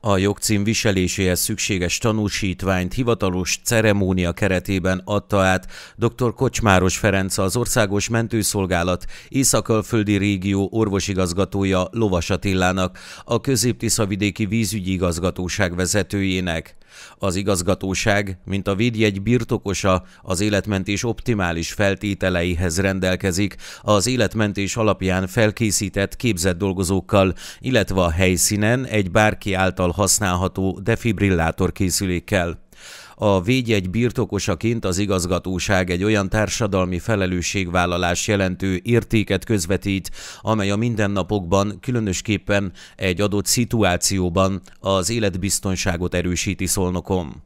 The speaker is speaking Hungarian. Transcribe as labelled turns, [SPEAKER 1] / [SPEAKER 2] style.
[SPEAKER 1] A jogcím viseléséhez szükséges tanúsítványt hivatalos ceremónia keretében adta át dr. Kocsmáros Ferenc az Országos Mentőszolgálat Északölföldi Régió orvosigazgatója Lovas Attilának, a Közép-Tiszavidéki Vízügyi Igazgatóság vezetőjének. Az igazgatóság, mint a védjegy birtokosa, az életmentés optimális feltételeihez rendelkezik, az életmentés alapján felkészített képzett dolgozókkal, illetve a helyszínen egy bárki által használható defibrillátor készülékkel. A védjegy birtokosaként az igazgatóság egy olyan társadalmi felelősségvállalás jelentő értéket közvetít, amely a mindennapokban, különösképpen egy adott szituációban az életbiztonságot erősíti szolnokom.